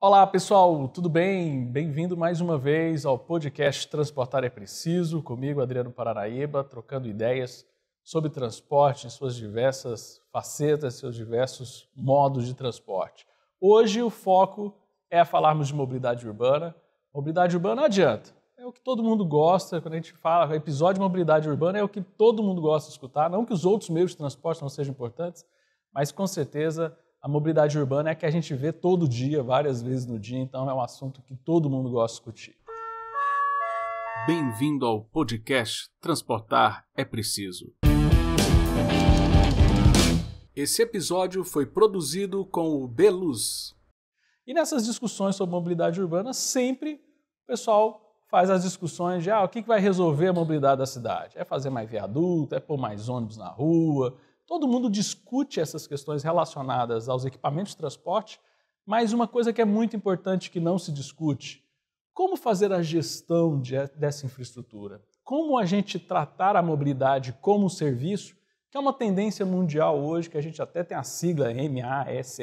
Olá pessoal, tudo bem? Bem-vindo mais uma vez ao podcast Transportar é Preciso, comigo Adriano Paranaíba, trocando ideias sobre transporte em suas diversas facetas, seus diversos modos de transporte. Hoje o foco é falarmos de mobilidade urbana. Mobilidade urbana adianta, é o que todo mundo gosta, quando a gente fala episódio de mobilidade urbana, é o que todo mundo gosta de escutar, não que os outros meios de transporte não sejam importantes, mas com certeza a mobilidade urbana é que a gente vê todo dia, várias vezes no dia, então é um assunto que todo mundo gosta de discutir. Bem-vindo ao podcast Transportar é Preciso. Esse episódio foi produzido com o Beluz. E nessas discussões sobre mobilidade urbana, sempre o pessoal faz as discussões de ah, o que vai resolver a mobilidade da cidade. É fazer mais viaduto, é pôr mais ônibus na rua, Todo mundo discute essas questões relacionadas aos equipamentos de transporte, mas uma coisa que é muito importante que não se discute: como fazer a gestão de, dessa infraestrutura? Como a gente tratar a mobilidade como um serviço, que é uma tendência mundial hoje, que a gente até tem a sigla MASS,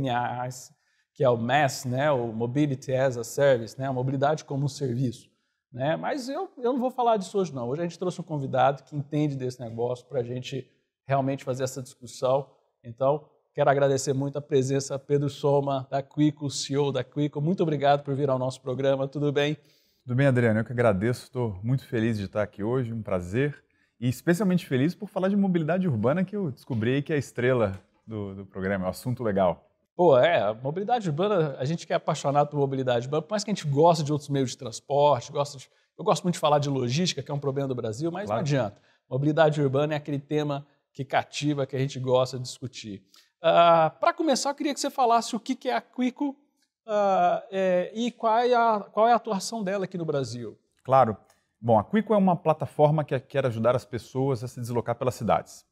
MAS, que é o MAS, né, o Mobility as a Service, né, a mobilidade como um serviço. Né? Mas eu, eu não vou falar disso hoje, não. Hoje a gente trouxe um convidado que entende desse negócio para a gente realmente fazer essa discussão. Então, quero agradecer muito a presença Pedro Soma, da Quico, CEO da Quico. Muito obrigado por vir ao nosso programa, tudo bem? Tudo bem, Adriano, eu que agradeço, estou muito feliz de estar aqui hoje, um prazer. E especialmente feliz por falar de mobilidade urbana, que eu descobri que é a estrela do, do programa, é um assunto legal. Pô, é, mobilidade urbana, a gente que é apaixonado por mobilidade urbana, por mais que a gente goste de outros meios de transporte, gosta de, eu gosto muito de falar de logística, que é um problema do Brasil, mas claro. não adianta. Mobilidade urbana é aquele tema que cativa, que a gente gosta de discutir. Uh, ah, Para começar, eu queria que você falasse o que, que é a Quico uh, é, e qual é, a, qual é a atuação dela aqui no Brasil. Claro. Bom, a Quico é uma plataforma que quer ajudar as pessoas a se deslocar pelas cidades.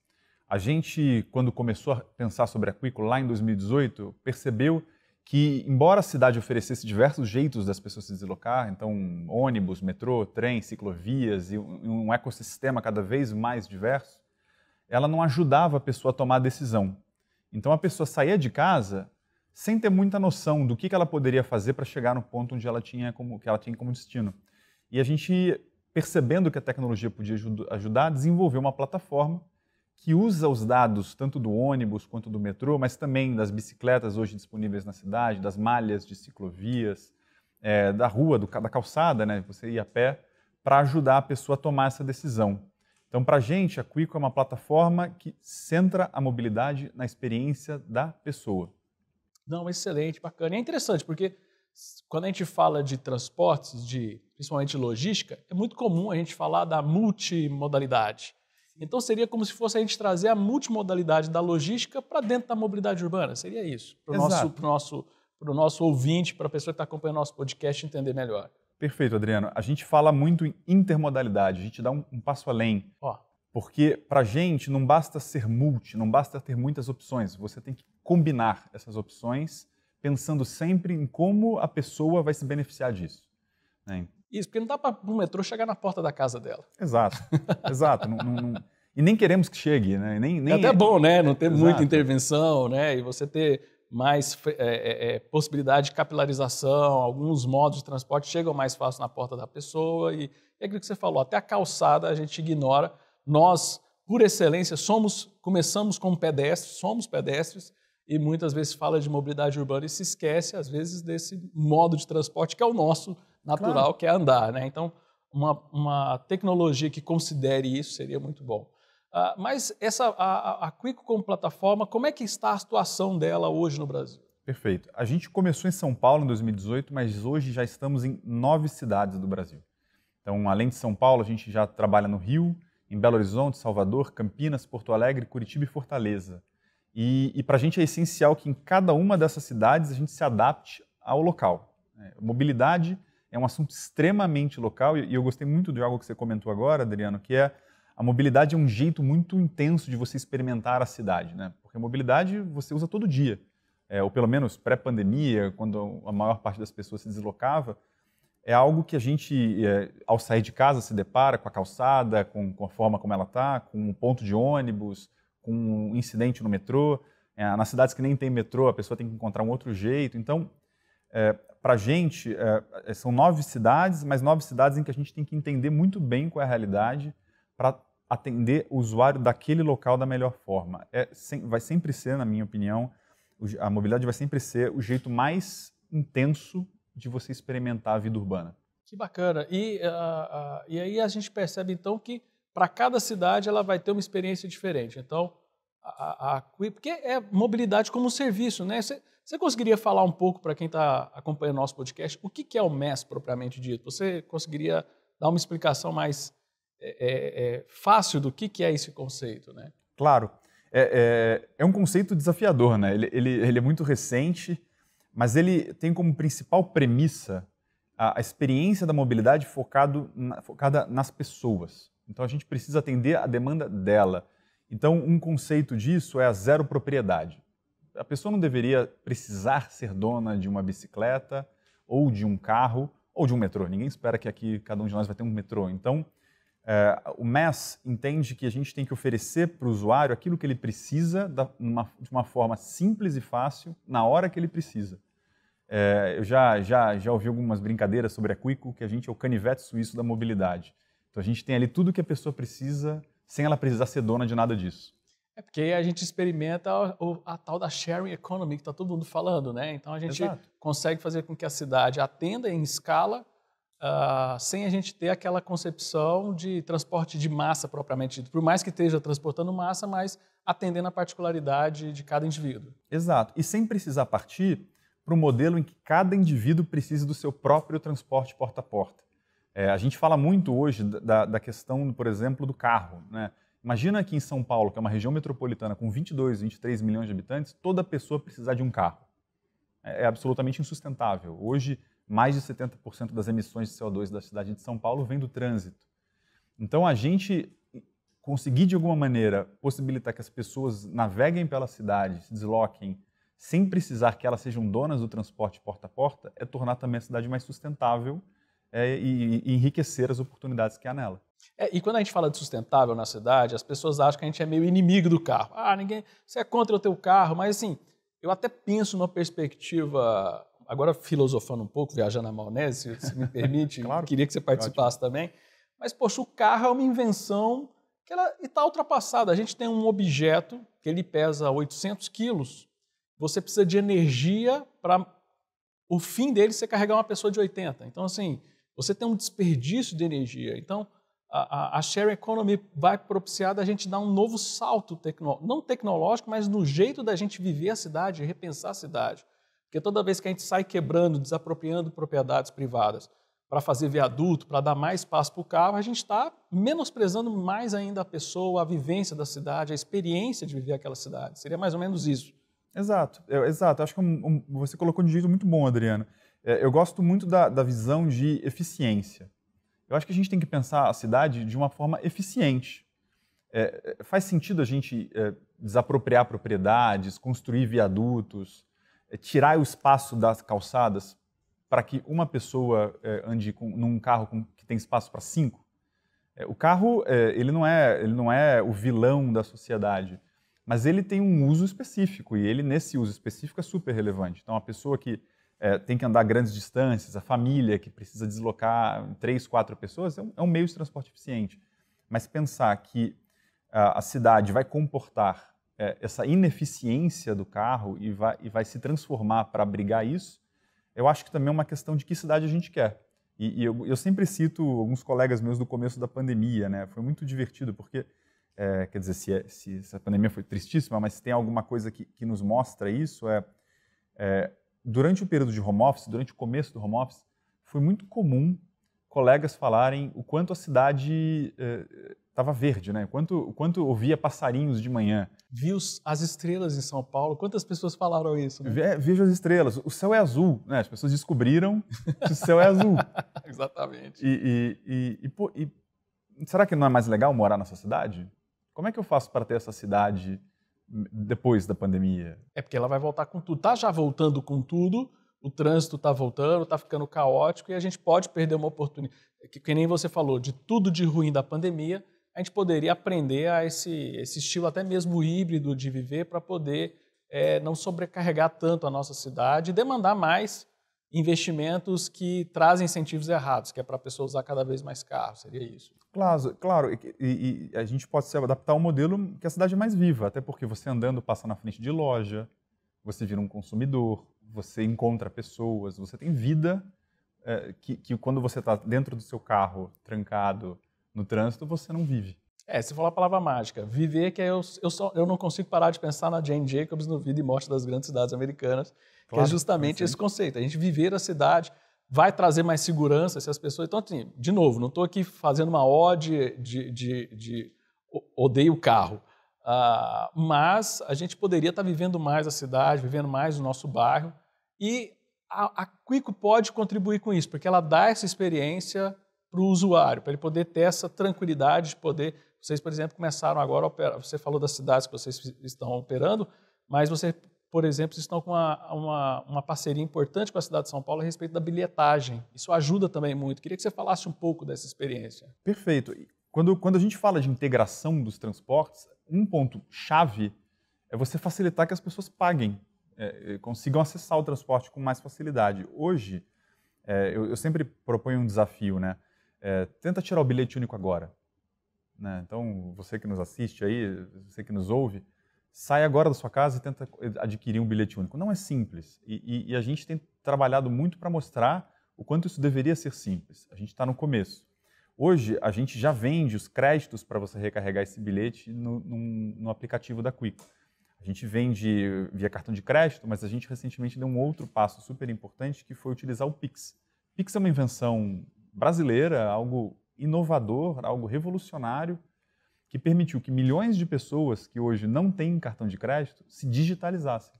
A gente, quando começou a pensar sobre a Quico lá em 2018, percebeu que, embora a cidade oferecesse diversos jeitos das pessoas se deslocar, então ônibus, metrô, trem, ciclovias e um ecossistema cada vez mais diverso, ela não ajudava a pessoa a tomar a decisão. Então a pessoa saía de casa sem ter muita noção do que ela poderia fazer para chegar no ponto onde ela tinha como que ela tinha como destino. E a gente percebendo que a tecnologia podia ajudar, desenvolveu uma plataforma que usa os dados tanto do ônibus quanto do metrô, mas também das bicicletas hoje disponíveis na cidade, das malhas de ciclovias, é, da rua, do, da calçada, né? Você ia a pé para ajudar a pessoa a tomar essa decisão. Então, para a gente, a Quico é uma plataforma que centra a mobilidade na experiência da pessoa. Não, excelente, bacana. E é interessante, porque quando a gente fala de transportes, de principalmente logística, é muito comum a gente falar da multimodalidade. Então seria como se fosse a gente trazer a multimodalidade da logística para dentro da mobilidade urbana. Seria isso, para o nosso, nosso, nosso ouvinte, para a pessoa que está acompanhando nosso podcast entender melhor. Perfeito, Adriano. A gente fala muito em intermodalidade, a gente dá um, um passo além. Oh. Porque, para gente, não basta ser multi, não basta ter muitas opções. Você tem que combinar essas opções, pensando sempre em como a pessoa vai se beneficiar disso. Né? Isso, porque não dá para o metrô chegar na porta da casa dela. Exato, exato. não, não, não... E nem queremos que chegue, né? Nem, nem... É até bom, né? Não ter é, muita exato. intervenção, né? E você ter mais é, é, é, possibilidade de capilarização, alguns modos de transporte chegam mais fácil na porta da pessoa. E é aquilo que você falou, até a calçada a gente ignora. Nós, por excelência, somos começamos como pedestres, somos pedestres, e muitas vezes fala de mobilidade urbana e se esquece, às vezes, desse modo de transporte que é o nosso natural, claro. que é andar. Né? Então, uma, uma tecnologia que considere isso seria muito bom. Ah, mas essa, a, a Quico como plataforma, como é que está a situação dela hoje no Brasil? Perfeito. A gente começou em São Paulo em 2018, mas hoje já estamos em nove cidades do Brasil. Então, além de São Paulo, a gente já trabalha no Rio, em Belo Horizonte, Salvador, Campinas, Porto Alegre, Curitiba e Fortaleza. E, e para a gente é essencial que em cada uma dessas cidades a gente se adapte ao local. É, mobilidade é um assunto extremamente local e eu gostei muito de algo que você comentou agora, Adriano, que é a mobilidade é um jeito muito intenso de você experimentar a cidade, né? Porque a mobilidade você usa todo dia, é, ou pelo menos pré-pandemia, quando a maior parte das pessoas se deslocava, é algo que a gente, é, ao sair de casa, se depara com a calçada, com, com a forma como ela está, com o ponto de ônibus, com um incidente no metrô. É, nas cidades que nem tem metrô, a pessoa tem que encontrar um outro jeito. Então, é, para a gente, é, é, são nove cidades, mas nove cidades em que a gente tem que entender muito bem qual é a realidade para atender o usuário daquele local da melhor forma. É, sem, vai sempre ser, na minha opinião, a mobilidade vai sempre ser o jeito mais intenso de você experimentar a vida urbana. Que bacana. E, uh, uh, e aí a gente percebe então que para cada cidade ela vai ter uma experiência diferente. Então, a, a, a porque é mobilidade como serviço, né? Você, conseguiria falar um pouco para quem está acompanhando nosso podcast o que, que é o MES propriamente dito? Você conseguiria dar uma explicação mais é, é, é, fácil do que, que é esse conceito, né? Claro. É, é, é um conceito desafiador, né? Ele, ele, ele, é muito recente, mas ele tem como principal premissa a, a experiência da mobilidade focado na, focada nas pessoas. Então a gente precisa atender a demanda dela. Então um conceito disso é a zero propriedade. A pessoa não deveria precisar ser dona de uma bicicleta ou de um carro ou de um metrô. Ninguém espera que aqui cada um de nós vai ter um metrô. Então é, o MES entende que a gente tem que oferecer para o usuário aquilo que ele precisa da, de uma forma simples e fácil, na hora que ele precisa. É, eu já, já, já ouvi algumas brincadeiras sobre a Quico, que a gente é o canivete suíço da mobilidade. Então a gente tem ali tudo que a pessoa precisa, sem ela precisar ser dona de nada disso. É porque a gente experimenta a, a tal da sharing economy que está todo mundo falando, né? Então a gente Exato. consegue fazer com que a cidade atenda em escala uh, sem a gente ter aquela concepção de transporte de massa propriamente dito. Por mais que esteja transportando massa, mas atendendo à particularidade de cada indivíduo. Exato. E sem precisar partir para o modelo em que cada indivíduo precisa do seu próprio transporte porta a porta. É, a gente fala muito hoje da, da, questão, por exemplo, do carro. Né? Imagina aqui em São Paulo, que é uma região metropolitana com 22, 23 milhões de habitantes, toda pessoa precisar de um carro. É, é absolutamente insustentável. Hoje, mais de 70% das emissões de CO2 da cidade de São Paulo vem do trânsito. Então, a gente conseguir, de alguma maneira, possibilitar que as pessoas naveguem pela cidade, se desloquem, sem precisar que elas sejam donas do transporte porta a porta, é tornar também a cidade mais sustentável é, e, e, enriquecer as oportunidades que há nela. É, e quando a gente fala de sustentável na cidade, as pessoas acham que a gente é meio inimigo do carro. Ah, ninguém, você é contra o teu carro, mas assim, eu até penso numa perspectiva agora filosofando um pouco, viajando na maionese, se me permite, claro. queria que você participasse Ótimo. também. Mas, poxa, o carro é uma invenção que ela está ultrapassada. A gente tem um objeto que ele pesa 800 quilos. Você precisa de energia para o fim dele você carregar uma pessoa de 80. Então, assim, você tem um desperdício de energia. Então, a, a, a economy vai propiciar da gente dar um novo salto, tecno, não tecnológico, mas no jeito da gente viver a cidade, repensar a cidade. Porque toda vez que a gente sai quebrando, desapropriando propriedades privadas para fazer viaduto, para dar mais espaço para o carro, a gente está menosprezando mais ainda a pessoa, a vivência da cidade, a experiência de viver aquela cidade. Seria mais ou menos isso. Exato, eu, exato. Acho que é um, um, você colocou de um jeito muito bom, Adriano. É, eu gosto muito da, da visão de eficiência. Eu acho que a gente tem que pensar a cidade de uma forma eficiente. É, é faz sentido a gente é, desapropriar propriedades, construir viadutos, é, tirar o espaço das calçadas para que uma pessoa é, ande com, num carro com, que tem espaço para cinco? É, o carro ele não é ele não é o vilão da sociedade, mas ele tem um uso específico e ele nesse uso específico é super relevante. Então a pessoa que é, tem que andar grandes distâncias, a família que precisa deslocar três, quatro pessoas, é um, é um meio de transporte eficiente. Mas pensar que a, a cidade vai comportar é, essa ineficiência do carro e vai, e vai se transformar para abrigar isso, eu acho que também é uma questão de que cidade a gente quer. E, e eu, eu, sempre cito alguns colegas meus do começo da pandemia, né? Foi muito divertido, porque, é, quer dizer, se, é, se, se, a pandemia foi tristíssima, mas se tem alguma coisa que, que nos mostra isso, é, é durante o período de home office, durante o começo do home office, foi muito comum colegas falarem o quanto a cidade é, Tava verde, né? Quanto, quanto ouvia passarinhos de manhã. Vi as estrelas em São Paulo. Quantas pessoas falaram isso? Né? vejo as estrelas. O céu é azul, né? As pessoas descobriram que o céu é azul. Exatamente. E, e, e, pô, e, será que não é mais legal morar nessa cidade? Como é que eu faço para ter essa cidade depois da pandemia? É porque ela vai voltar com tudo. Tá já voltando com tudo, o trânsito está voltando, está ficando caótico e a gente pode perder uma oportunidade. Que, que, nem você falou, de tudo de ruim da pandemia, a gente poderia aprender a esse, esse estilo até mesmo híbrido de viver para poder é, não sobrecarregar tanto a nossa cidade e demandar mais investimentos que trazem incentivos errados, que é para a pessoa usar cada vez mais carro, seria isso. Claro, claro e, e, a gente pode se adaptar ao modelo que a cidade é mais viva, até porque você andando passa na frente de loja, você vira um consumidor, você encontra pessoas, você tem vida é, que, que, quando você está dentro do seu carro trancado no trânsito você não vive. É, você falou a palavra mágica. Viver, que é eu, eu, só, eu não consigo parar de pensar na Jane Jacobs no Vida e Morte das Grandes Cidades Americanas, claro, que é justamente esse conceito. A gente viver a cidade vai trazer mais segurança se as pessoas. Então, assim, de novo, não estou aqui fazendo uma ode de, de, de, de odeio o carro. Ah, mas a gente poderia estar tá vivendo mais a cidade, vivendo mais o nosso bairro. E a, a Quico pode contribuir com isso, porque ela dá essa experiência para o usuário, para ele poder ter essa tranquilidade de poder. Vocês, por exemplo, começaram agora a operar. Você falou das cidades que vocês estão operando, mas você, por exemplo, estão com uma, uma, uma parceria importante com a cidade de São Paulo a respeito da bilhetagem. Isso ajuda também muito. Queria que você falasse um pouco dessa experiência. Perfeito. Quando, quando a gente fala de integração dos transportes, um ponto chave é você facilitar que as pessoas paguem, é, é consigam acessar o transporte com mais facilidade. Hoje, é, eu, eu, sempre proponho um desafio, né? é, tenta tirar o bilhete único agora. Né? Então, você que nos assiste aí, você que nos ouve, sai agora da sua casa e tenta adquirir um bilhete único. Não é simples. E, e, e a gente tem trabalhado muito para mostrar o quanto isso deveria ser simples. A gente está no começo. Hoje, a gente já vende os créditos para você recarregar esse bilhete no, num, no aplicativo da Quick. A gente vende via cartão de crédito, mas a gente recentemente deu um outro passo super importante que foi utilizar o Pix. Pix é uma invenção brasileira, algo inovador, algo revolucionário, que permitiu que milhões de pessoas que hoje não têm cartão de crédito se digitalizassem.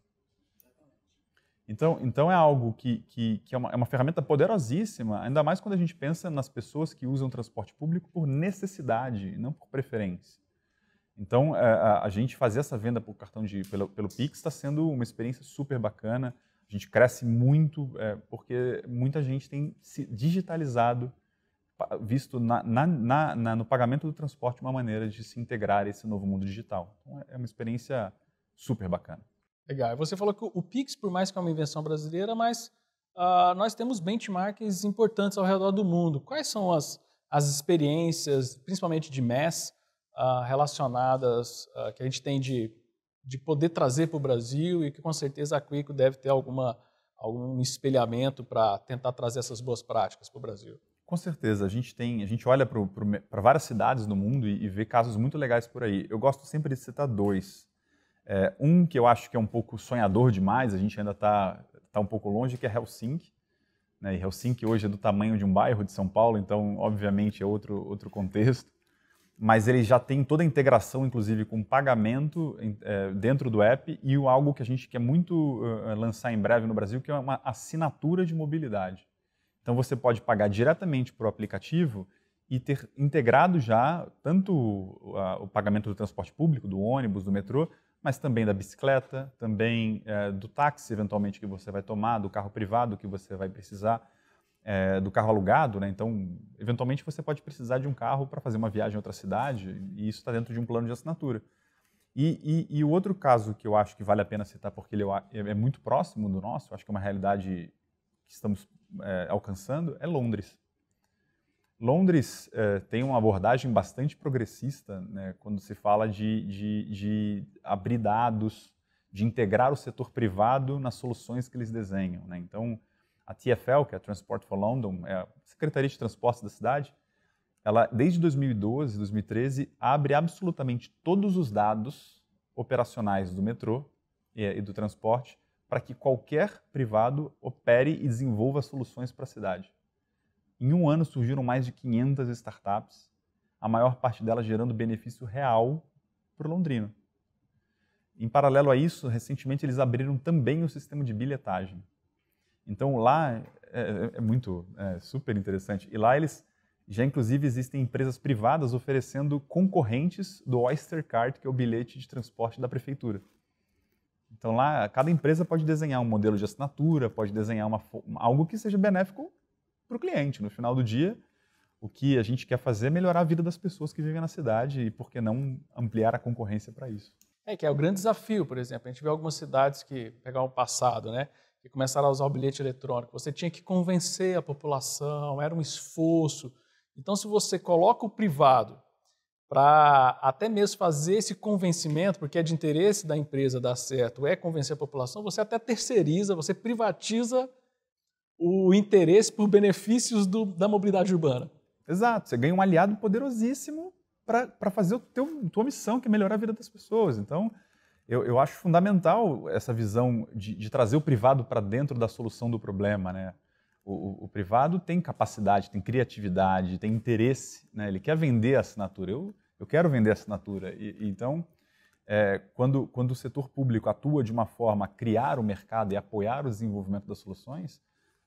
Então, então é algo que, que, que é, uma, é uma ferramenta poderosíssima, ainda mais quando a gente pensa nas pessoas que usam transporte público por necessidade, não por preferência. Então, é, a, gente fazer essa venda por cartão de, pelo, pelo Pix está sendo uma experiência super bacana. A gente cresce muito é, porque muita gente tem se digitalizado, visto na, na, na, no pagamento do transporte uma maneira de se integrar a esse novo mundo digital. Então é, é uma experiência super bacana. Legal. Você falou que o Pix, por mais que é uma invenção brasileira, mas uh, nós temos benchmarks importantes ao redor do mundo. Quais são as, as experiências, principalmente de MES, uh, ah, relacionadas, uh, que a gente tem de de poder trazer para o Brasil e que com certeza a Quico deve ter alguma, algum espelhamento para tentar trazer essas boas práticas para o Brasil. Com certeza, a gente tem, a gente olha para várias cidades no mundo e, e, vê casos muito legais por aí. Eu gosto sempre de citar dois. É, um que eu acho que é um pouco sonhador demais, a gente ainda está tá um pouco longe, que é Helsinki. Né? E Helsinki hoje é do tamanho de um bairro de São Paulo, então obviamente é outro outro contexto mas ele já tem toda a integração, inclusive com pagamento é, dentro do app e algo que a gente quer muito eh, eh, lançar em breve no Brasil, que é uma assinatura de mobilidade. Então você pode pagar diretamente para o aplicativo e ter integrado já tanto o pagamento do transporte público, do ônibus, do metrô, mas também da bicicleta, também eh, do táxi eventualmente que você vai tomar, do carro privado que você vai precisar é, do carro alugado, né? Então, eventualmente você pode precisar de um carro para fazer uma viagem a outra cidade e isso está dentro de um plano de assinatura. E, e, e, o outro caso que eu acho que vale a pena citar, porque ele é, é, é muito próximo do nosso, acho que é uma realidade que estamos é, alcançando, é Londres. Londres eh, tem uma abordagem bastante progressista né, quando se fala de, de, de, abrir dados, de integrar o setor privado nas soluções que eles desenham. Né? Então, a TFL, que é a Transport for London, é a Secretaria de Transportes da cidade, ela desde 2012, 2013 abre absolutamente todos os dados operacionais do metrô e, e do transporte para que qualquer privado opere e desenvolva soluções para a cidade. Em um ano surgiram mais de 500 startups, a maior parte delas gerando benefício real para o londrino. Em paralelo a isso, recentemente eles abriram também o sistema de bilhetagem. Então lá é, é, é muito, é, super interessante. E lá eles já inclusive existem empresas privadas oferecendo concorrentes do Oyster Card, que é o bilhete de transporte da prefeitura. Então lá, cada empresa pode desenhar um modelo de assinatura, pode desenhar uma, algo que seja benéfico para o cliente. No final do dia, o que a gente quer fazer é melhorar a vida das pessoas que vivem na cidade e, por que não, ampliar a concorrência para isso. É que é o grande desafio, por exemplo. A gente vê algumas cidades que, pegar o passado, né? e começaram a usar o bilhete eletrônico. Você tinha que convencer a população, era um esforço. Então, se você coloca o privado para até mesmo fazer esse convencimento, porque é de interesse da empresa dar certo, é convencer a população, você até terceiriza, você privatiza o interesse por benefícios do, da mobilidade urbana. Exato, você ganha um aliado poderosíssimo para fazer a tua missão, que é melhorar a vida das pessoas. Então, eu, eu acho fundamental essa visão de, de trazer o privado para dentro da solução do problema, né? O, o, o, privado tem capacidade, tem criatividade, tem interesse, né? Ele quer vender a assinatura. Eu, eu quero vender a assinatura. E, então, é, quando, quando o setor público atua de uma forma a criar o mercado e apoiar o desenvolvimento das soluções,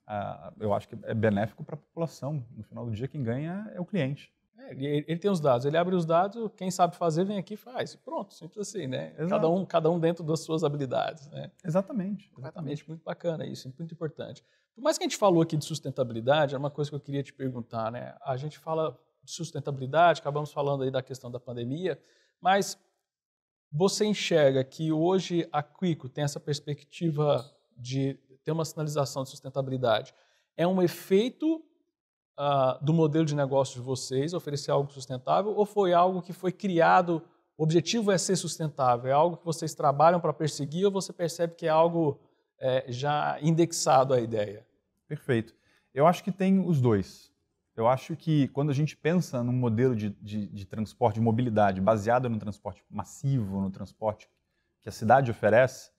ah, eu acho que é benéfico para a população. No final do dia, quem ganha é o cliente. É, ele, ele, tem os dados, ele abre os dados, quem sabe fazer vem aqui e faz. Pronto, simples assim, né? Cada um, cada um dentro das suas habilidades, né? Exatamente, exatamente. Exatamente, muito bacana isso, muito importante. Por mais que a gente falou aqui de sustentabilidade, é uma coisa que eu queria te perguntar, né? A gente fala de sustentabilidade, acabamos falando aí da questão da pandemia, mas você enxerga que hoje a Quico tem essa perspectiva de ter uma sinalização de sustentabilidade? É um efeito uh, do modelo de negócio de vocês, oferecer algo sustentável, ou foi algo que foi criado, o objetivo é ser sustentável, é algo que vocês trabalham para perseguir ou você percebe que é algo é, já indexado à ideia? Perfeito. Eu acho que tem os dois. Eu acho que quando a gente pensa num modelo de, de, de transporte, de mobilidade, baseado no transporte massivo, no transporte que a cidade oferece,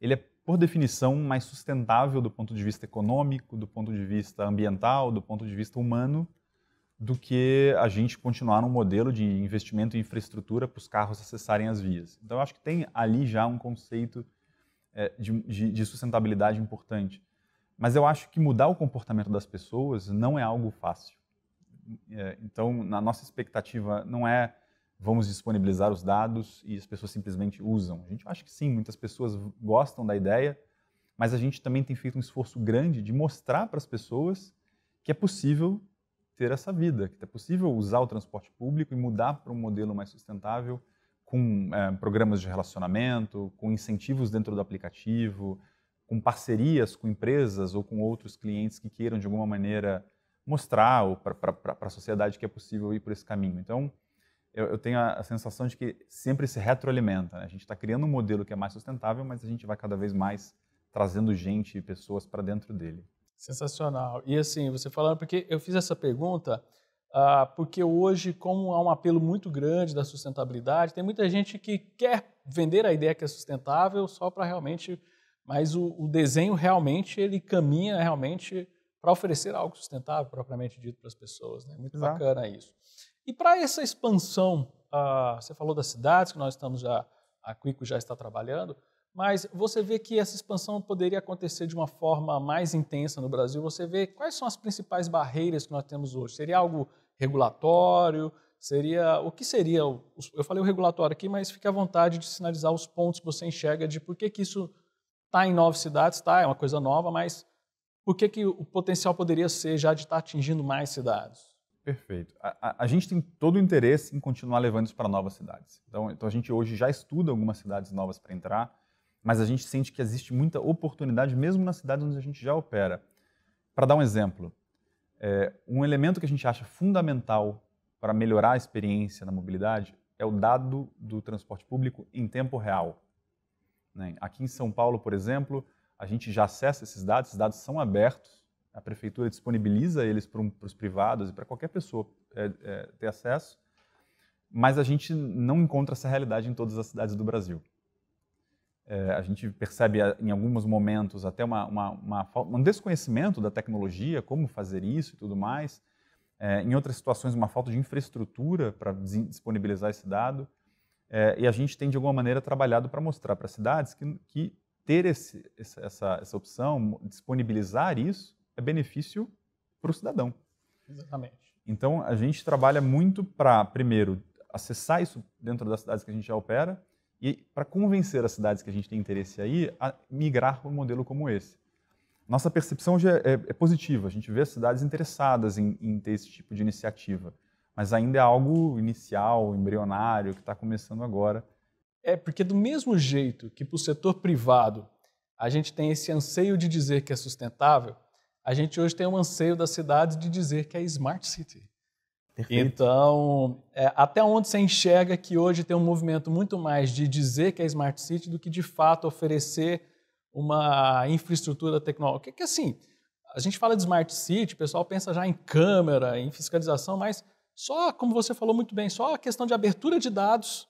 ele é por definição, mais sustentável do ponto de vista econômico, do ponto de vista ambiental, do ponto de vista humano, do que a gente continuar num modelo de investimento em infraestrutura para os carros acessarem as vias. Então, eu acho que tem ali já um conceito é, de, de, de sustentabilidade importante. Mas eu acho que mudar o comportamento das pessoas não é algo fácil. É, então, na nossa expectativa, não é vamos disponibilizar os dados e as pessoas simplesmente usam. A gente acha que sim, muitas pessoas gostam da ideia, mas a gente também tem feito um esforço grande de mostrar para as pessoas que é possível ter essa vida, que é possível usar o transporte público e mudar para um modelo mais sustentável com é, programas de relacionamento, com incentivos dentro do aplicativo, com parcerias com empresas ou com outros clientes que queiram de alguma maneira mostrar para a sociedade que é possível ir por esse caminho. Então, eu, eu tenho a, a, sensação de que sempre se retroalimenta. Né? A gente está criando um modelo que é mais sustentável, mas a gente vai cada vez mais trazendo gente e pessoas para dentro dele. Sensacional. E assim, você falando, porque eu fiz essa pergunta ah, porque hoje, como há um apelo muito grande da sustentabilidade, tem muita gente que quer vender a ideia que é sustentável só para realmente, mas o, o, desenho realmente ele caminha realmente para oferecer algo sustentável propriamente dito para as pessoas, né? Muito Exato. bacana isso. E para essa expansão, uh, você falou das cidades que nós estamos já, a Quico já está trabalhando, mas você vê que essa expansão poderia acontecer de uma forma mais intensa no Brasil. Você vê quais são as principais barreiras que nós temos hoje? Seria algo regulatório? Seria o que seria? Eu falei o regulatório aqui, mas fique à vontade de sinalizar os pontos que você enxerga de por que, que isso está em nove cidades, está É uma coisa nova, mas por que, que o potencial poderia ser já de estar tá atingindo mais cidades? Perfeito. A, a, a, gente tem todo o interesse em continuar levando isso para novas cidades. Então, então, a gente hoje já estuda algumas cidades novas para entrar, mas a gente sente que existe muita oportunidade mesmo nas cidades onde a gente já opera. Para dar um exemplo, é, um elemento que a gente acha fundamental para melhorar a experiência na mobilidade é o dado do transporte público em tempo real. Né? Aqui em São Paulo, por exemplo, a gente já acessa esses dados, esses dados são abertos a prefeitura disponibiliza eles para um, os privados e para qualquer pessoa é, é, ter acesso, mas a gente não encontra essa realidade em todas as cidades do Brasil. É, a gente percebe em alguns momentos até uma, uma, uma, um desconhecimento da tecnologia, como fazer isso e tudo mais. É, em outras situações, uma falta de infraestrutura para disponibilizar esse dado. É, e a gente tem, de alguma maneira, trabalhado para mostrar para cidades que, que ter esse, essa, essa opção, disponibilizar isso, é benefício para o cidadão. Exatamente. Então, a gente trabalha muito para, primeiro, acessar isso dentro das cidades que a gente já opera e para convencer as cidades que a gente tem interesse aí a migrar para um modelo como esse. Nossa percepção já é, é, é positiva, a gente vê as cidades interessadas em, em, ter esse tipo de iniciativa, mas ainda é algo inicial, embrionário, que está começando agora. É, porque do mesmo jeito que para o setor privado a gente tem esse anseio de dizer que é sustentável, a gente hoje tem um anseio da cidade de dizer que é smart city. Perfeito. Então, é, até onde você enxerga que hoje tem um movimento muito mais de dizer que é smart city do que de fato oferecer uma infraestrutura tecnológica? Que assim, a gente fala de smart city, o pessoal pensa já em câmera, em fiscalização, mas só, como você falou muito bem, só a questão de abertura de dados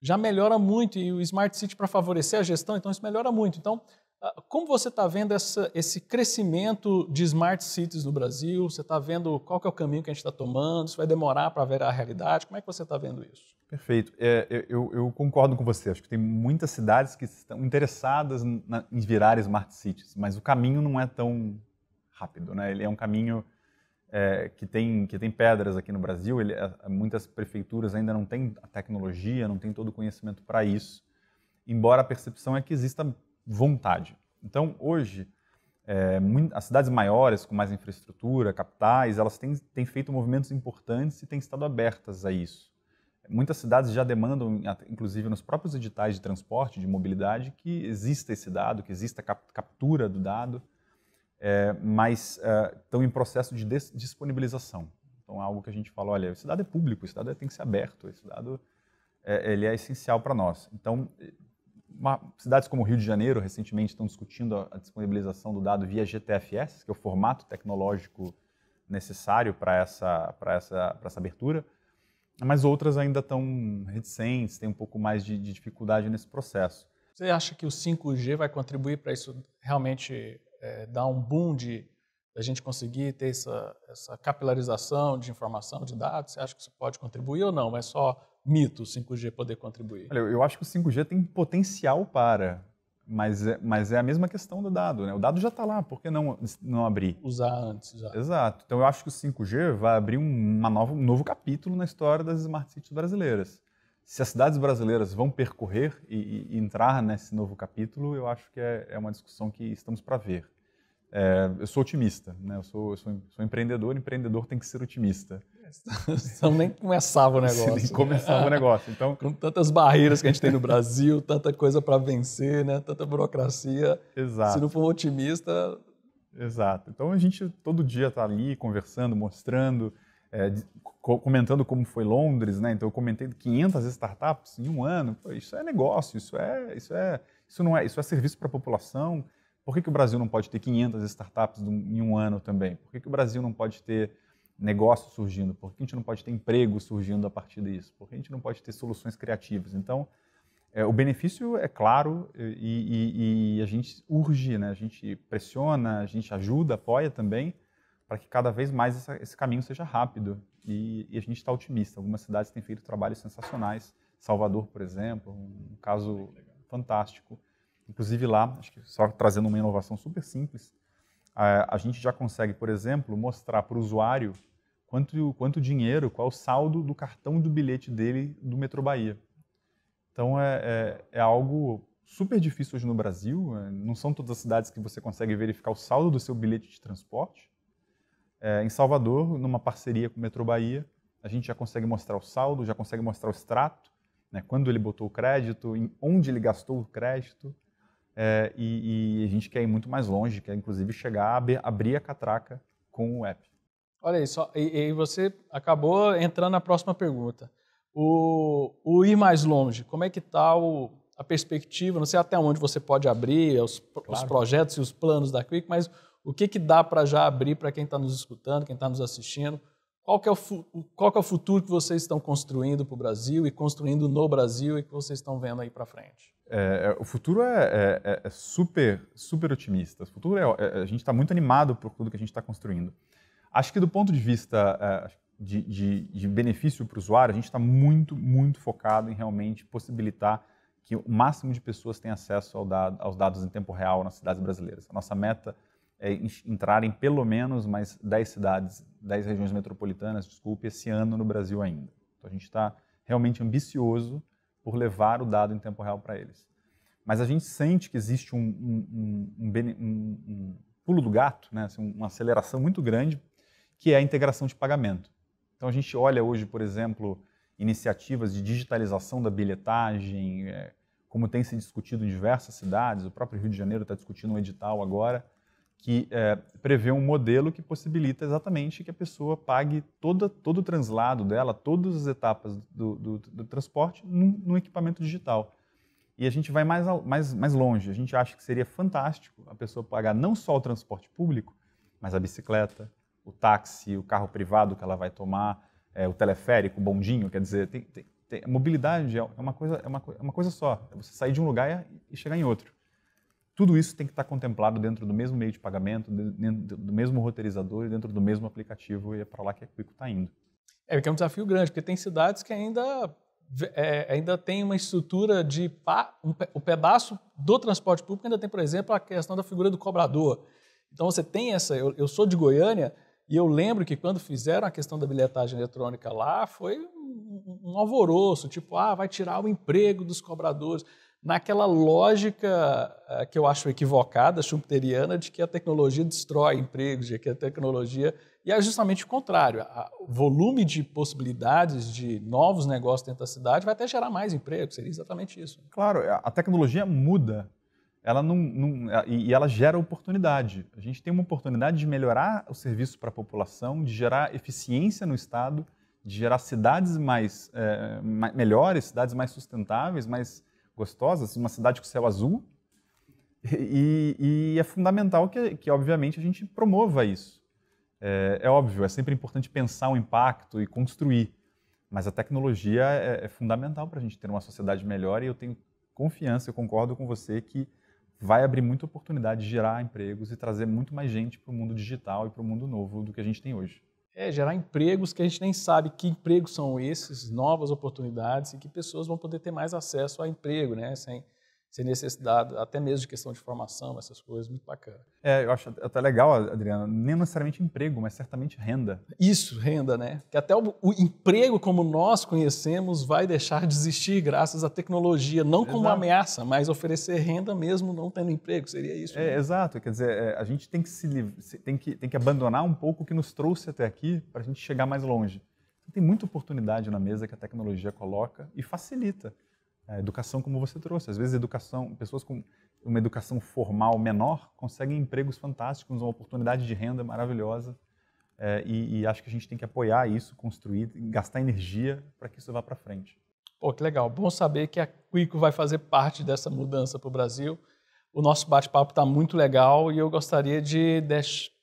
já melhora muito e o smart city para favorecer a gestão, então isso melhora muito. Então, ah, como você está vendo essa, esse crescimento de smart cities no Brasil? Você está vendo qual é o caminho que a gente está tomando? Isso vai demorar para ver a realidade? Como é que você está vendo isso? Perfeito. É, eu, eu, concordo com você. Acho que tem muitas cidades que estão interessadas na, em virar smart cities, mas o caminho não é tão rápido. Né? Ele é um caminho é, que, tem, que tem pedras aqui no Brasil. Ele, muitas prefeituras ainda não têm a tecnologia, não têm todo o conhecimento para isso. Embora a percepção é que exista vontade. Então, hoje, é, as cidades maiores, com mais infraestrutura, capitais, elas têm, têm feito movimentos importantes e têm estado abertas a isso. Muitas cidades já demandam, inclusive nos próprios editais de transporte, de mobilidade, que exista esse dado, que exista a captura do dado, é, mas é, estão em processo de disponibilização. Então, é algo que a gente fala, olha, esse dado é público, esse dado tem que ser aberto, esse dado é, ele é essencial para nós. Então, uma, cidades como Rio de Janeiro, recentemente, estão discutindo a, a, disponibilização do dado via GTFS, que é o formato tecnológico necessário para essa, essa, essa abertura, mas outras ainda estão reticentes, têm um pouco mais de, de dificuldade nesse processo. Você acha que o 5G vai contribuir para isso realmente é, dar um boom de a gente conseguir ter essa, essa capilarização de informação, de dados? Você acha que isso pode contribuir ou não? É só mito o 5G poder contribuir? Olha, eu acho que o 5G tem potencial para, mas é, mas é a mesma questão do dado, né? O dado já está lá, por que não, não abrir? Usar antes, já. Exato. Então eu acho que o 5G vai abrir uma nova, um novo capítulo na história das smart cities brasileiras. Se as cidades brasileiras vão percorrer e, e entrar nesse novo capítulo, eu acho que é, é uma discussão que estamos para ver. É, eu sou otimista, né? Eu sou, eu sou, sou empreendedor, empreendedor tem que ser otimista. Então nem começava o negócio. nem começava o negócio. Então, com tantas barreiras que a gente tem no Brasil, tanta coisa para vencer, né? Tanta burocracia. Exato. Se não for um otimista. Exato. Então a gente todo dia está ali conversando, mostrando, é, comentando como foi Londres, né? Então eu comentei 500 startups em um ano. Pô, isso é negócio, isso é, isso é, isso não é, isso é serviço para a população. Por que, que o Brasil não pode ter 500 startups em um ano também? Por que, que o Brasil não pode ter negócio surgindo? Por que a gente não pode ter emprego surgindo a partir disso? Por que a gente não pode ter soluções criativas? Então, é, o benefício é claro e, e, e, a gente urge, né? a gente pressiona, a gente ajuda, apoia também para que cada vez mais essa, esse caminho seja rápido. E, e a gente está otimista. Algumas cidades têm feito trabalhos sensacionais. Salvador, por exemplo, um caso fantástico. Inclusive lá, acho que só trazendo uma inovação super simples, a, a gente já consegue, por exemplo, mostrar para o usuário quanto, quanto dinheiro, qual o saldo do cartão do bilhete dele do Metrô Bahia. Então é, é, é, algo super difícil hoje no Brasil, é, não são todas as cidades que você consegue verificar o saldo do seu bilhete de transporte. É, em Salvador, numa parceria com o Metrô Bahia, a gente já consegue mostrar o saldo, já consegue mostrar o extrato, né, quando ele botou o crédito, em onde ele gastou o crédito. É, e, e, a gente quer ir muito mais longe, quer inclusive chegar a abrir a catraca com o app. Olha aí, só, e, e, você acabou entrando na próxima pergunta. O, o ir mais longe, como é que está a perspectiva? Não sei até onde você pode abrir é os, claro. os projetos e os planos da Quick, mas o que, que dá para já abrir para quem está nos escutando, quem está nos assistindo? Qual que, é o, qual que é o futuro que vocês estão construindo para o Brasil e construindo no Brasil e que vocês estão vendo aí para frente? É, é, o futuro é, é, é, é, super, super otimista. O futuro a gente está muito animado por tudo que a gente está construindo. Acho que do ponto de vista é, de, de, de benefício para o usuário, a gente está muito, muito focado em realmente possibilitar que o máximo de pessoas tenha acesso ao dado, aos dados em tempo real nas cidades brasileiras. A nossa meta é entrar em pelo menos mais 10 cidades, 10 regiões metropolitanas, desculpe, esse ano no Brasil ainda. Então a gente está realmente ambicioso por levar o dado em tempo real para eles. Mas a gente sente que existe um, um, um, um pulo do gato, né? Assim, uma aceleração muito grande que é a integração de pagamento. Então a gente olha hoje, por exemplo, iniciativas de digitalização da bilhetagem, é, como tem se discutido em diversas cidades, o próprio Rio de Janeiro está discutindo um edital agora que é, prevê um modelo que possibilita exatamente que a pessoa pague toda, todo o translado dela, todas as etapas do, do, do transporte no equipamento digital. E a gente vai mais, mais, mais longe. A gente acha que seria fantástico a pessoa pagar não só o transporte público, mas a bicicleta, o táxi, o carro privado que ela vai tomar, é, o teleférico, o bondinho, quer dizer, tem, tem, tem, mobilidade é uma, coisa, é, uma, é uma coisa só, é você sair de um lugar e, chegar em outro. Tudo isso tem que estar contemplado dentro do mesmo meio de pagamento, dentro do mesmo roteirizador e dentro do mesmo aplicativo, e é para lá que a Quico está indo. É, porque é um desafio grande, porque tem cidades que ainda, é, ainda tem uma estrutura de o um, pedaço do transporte público, ainda tem, por exemplo, a questão da figura do cobrador. Então você tem essa. Eu, eu sou de Goiânia, e eu lembro que quando fizeram a questão da bilhetagem eletrônica lá, foi um, um alvoroço, tipo, ah, vai tirar o emprego dos cobradores. Naquela lógica uh, que eu acho equivocada, schumpeteriana, de que a tecnologia destrói empregos, de que a tecnologia. E é justamente o contrário. o volume de possibilidades de novos negócios dentro da cidade vai até gerar mais emprego, seria exatamente isso. Claro, a tecnologia muda ela não, não, e ela gera oportunidade. A gente tem uma oportunidade de melhorar o serviço para a população, de gerar eficiência no Estado, de gerar cidades mais, é, melhores, cidades mais sustentáveis, mais gostosas, uma cidade com céu azul. E, e é fundamental que, que, obviamente, a gente promova isso. É, é, óbvio, é sempre importante pensar o impacto e construir, mas a tecnologia é, é fundamental para a gente ter uma sociedade melhor e eu tenho confiança, eu concordo com você que vai abrir muita oportunidade de gerar empregos e trazer muito mais gente para o mundo digital e para o mundo novo do que a gente tem hoje. É, gerar empregos que a gente nem sabe que empregos são esses, novas oportunidades e que pessoas vão poder ter mais acesso a emprego, né? Sem, sem necessidade, até mesmo de questão de formação, essas coisas, muito bacana. É, eu acho até legal, Adriana, nem necessariamente emprego, mas certamente renda. Isso, renda, né? Que até o, o emprego como nós conhecemos vai deixar de existir graças à tecnologia, não como uma ameaça, mas oferecer renda mesmo não tendo emprego, seria isso. É, né? exato, quer dizer, é, a gente tem que, se, tem, que, tem que abandonar um pouco o que nos trouxe até aqui para a gente chegar mais longe. tem muita oportunidade na mesa que a tecnologia coloca e facilita a é, educação como você trouxe. Às vezes, educação, pessoas com uma educação formal menor conseguem empregos fantásticos, uma oportunidade de renda maravilhosa. É, e, e, acho que a gente tem que apoiar isso, construir, gastar energia para que isso vá para frente. Pô, que legal. Bom saber que a Quico vai fazer parte dessa mudança para o Brasil. O nosso bate-papo está muito legal e eu gostaria de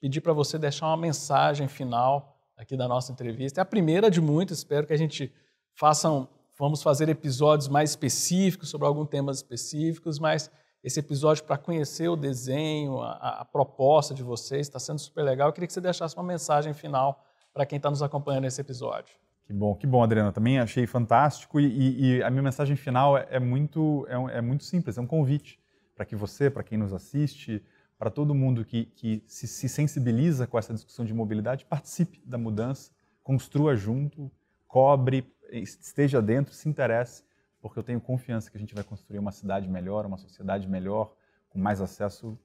pedir para você deixar uma mensagem final aqui da nossa entrevista. É a primeira de muitas, espero que a gente faça vamos fazer episódios mais específicos sobre alguns temas específicos, mas esse episódio para conhecer o desenho, a, a proposta de vocês, está sendo super legal. Eu queria que você deixasse uma mensagem final para quem está nos acompanhando nesse episódio. Que bom, que bom, Adriana. Também achei fantástico e, e, e a minha mensagem final é, é muito, é, é, muito simples, é um convite para que você, para quem nos assiste, para todo mundo que, que se, se, sensibiliza com essa discussão de mobilidade, participe da mudança, construa junto, cobre, esteja dentro, se interesse, porque eu tenho confiança que a gente vai construir uma cidade melhor, uma sociedade melhor, com mais acesso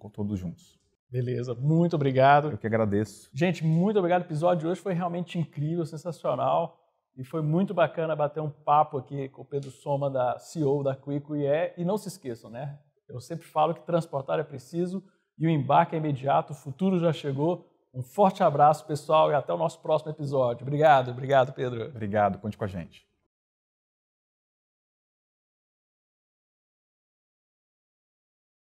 com todos juntos. Beleza, muito obrigado. Eu que agradeço. Gente, muito obrigado. O episódio de hoje foi realmente incrível, sensacional. E foi muito bacana bater um papo aqui com o Pedro Soma, da CEO da Quico e E não se esqueçam, né? Eu sempre falo que transportar é preciso e o embarque é imediato, o futuro já chegou. Um forte abraço, pessoal, e até o nosso próximo episódio. Obrigado, obrigado, Pedro. Obrigado, conte com a gente.